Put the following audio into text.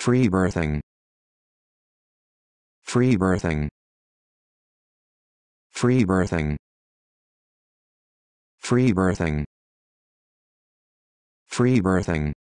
Free birthing. Free birthing. Free birthing. Free birthing. Free birthing.